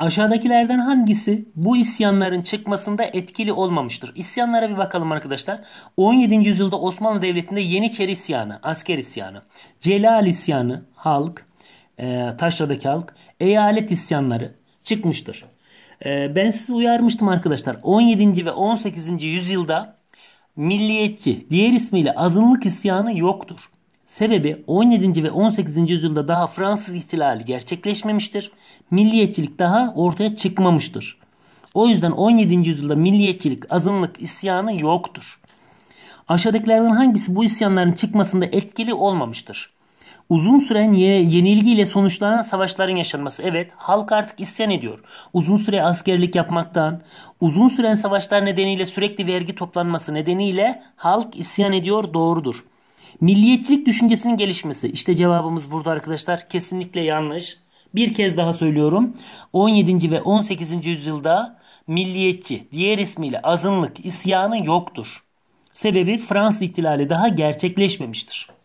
Aşağıdakilerden hangisi bu isyanların çıkmasında etkili olmamıştır? İsyanlara bir bakalım arkadaşlar. 17. yüzyılda Osmanlı Devleti'nde Yeniçeri isyanı, asker isyanı, Celal isyanı, halk, e, Taşra'daki halk, eyalet isyanları çıkmıştır. E, ben sizi uyarmıştım arkadaşlar. 17. ve 18. yüzyılda milliyetçi, diğer ismiyle azınlık isyanı yoktur. Sebebi 17. ve 18. yüzyılda daha Fransız ihtilali gerçekleşmemiştir. Milliyetçilik daha ortaya çıkmamıştır. O yüzden 17. yüzyılda milliyetçilik, azınlık isyanı yoktur. Aşağıdakilerden hangisi bu isyanların çıkmasında etkili olmamıştır? Uzun süren ye yenilgiyle sonuçlanan savaşların yaşanması. Evet halk artık isyan ediyor. Uzun süre askerlik yapmaktan, uzun süren savaşlar nedeniyle sürekli vergi toplanması nedeniyle halk isyan ediyor doğrudur. Milliyetçilik düşüncesinin gelişmesi. İşte cevabımız burada arkadaşlar. Kesinlikle yanlış. Bir kez daha söylüyorum. 17. ve 18. yüzyılda milliyetçi, diğer ismiyle azınlık isyanı yoktur. Sebebi Fransız ihtilali daha gerçekleşmemiştir.